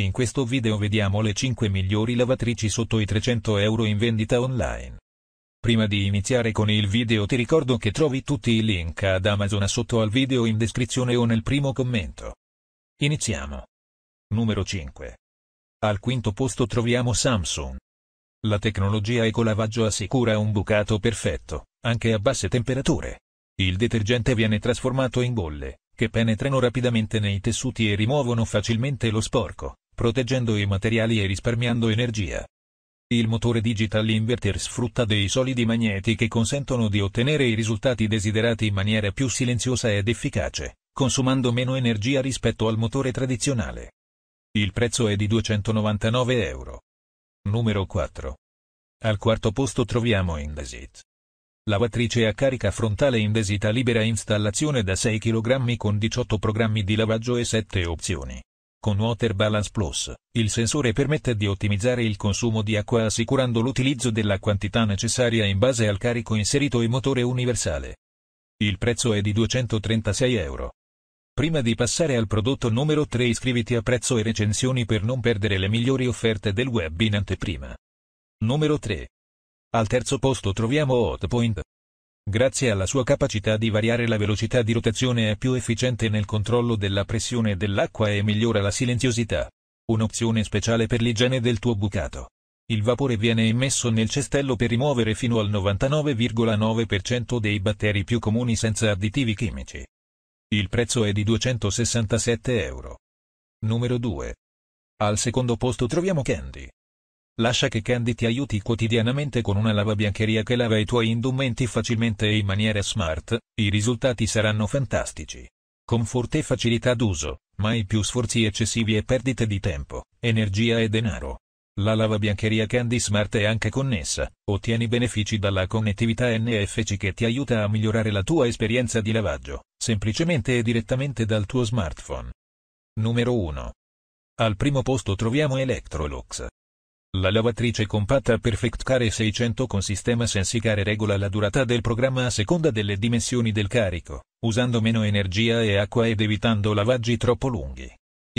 In questo video vediamo le 5 migliori lavatrici sotto i 300 euro in vendita online. Prima di iniziare con il video ti ricordo che trovi tutti i link ad Amazon sotto al video in descrizione o nel primo commento. Iniziamo. Numero 5. Al quinto posto troviamo Samsung. La tecnologia ecolavaggio assicura un bucato perfetto, anche a basse temperature. Il detergente viene trasformato in bolle, che penetrano rapidamente nei tessuti e rimuovono facilmente lo sporco, proteggendo i materiali e risparmiando energia. Il motore Digital Inverter sfrutta dei solidi magneti che consentono di ottenere i risultati desiderati in maniera più silenziosa ed efficace, consumando meno energia rispetto al motore tradizionale. Il prezzo è di 299 euro. Numero 4. Al quarto posto troviamo Indesit. Lavatrice a carica frontale Indesit a libera installazione da 6 kg con 18 programmi di lavaggio e 7 opzioni con Water Balance Plus, il sensore permette di ottimizzare il consumo di acqua assicurando l'utilizzo della quantità necessaria in base al carico inserito in motore universale. Il prezzo è di 236 euro. Prima di passare al prodotto numero 3 iscriviti a prezzo e recensioni per non perdere le migliori offerte del web in anteprima. Numero 3. Al terzo posto troviamo Hotpoint, Grazie alla sua capacità di variare la velocità di rotazione è più efficiente nel controllo della pressione dell'acqua e migliora la silenziosità. Un'opzione speciale per l'igiene del tuo bucato. Il vapore viene immesso nel cestello per rimuovere fino al 99,9% dei batteri più comuni senza additivi chimici. Il prezzo è di 267 euro. Numero 2. Al secondo posto troviamo Candy. Lascia che Candy ti aiuti quotidianamente con una lavabiancheria che lava i tuoi indumenti facilmente e in maniera smart, i risultati saranno fantastici. Comfort e facilità d'uso, mai più sforzi eccessivi e perdite di tempo, energia e denaro. La lavabiancheria Candy Smart è anche connessa, ottieni benefici dalla connettività NFC che ti aiuta a migliorare la tua esperienza di lavaggio, semplicemente e direttamente dal tuo smartphone. Numero 1. Al primo posto troviamo Electrolux, la lavatrice compatta Perfect Care 600 con sistema SensiCare regola la durata del programma a seconda delle dimensioni del carico, usando meno energia e acqua ed evitando lavaggi troppo lunghi.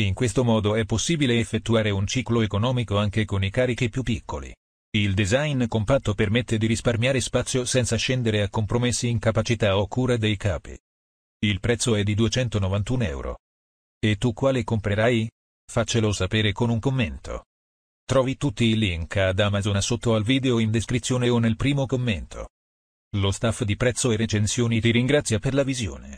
In questo modo è possibile effettuare un ciclo economico anche con i carichi più piccoli. Il design compatto permette di risparmiare spazio senza scendere a compromessi in capacità o cura dei capi. Il prezzo è di 291 euro. E tu quale comprerai? Faccelo sapere con un commento. Trovi tutti i link ad Amazon sotto al video in descrizione o nel primo commento. Lo staff di Prezzo e Recensioni ti ringrazia per la visione.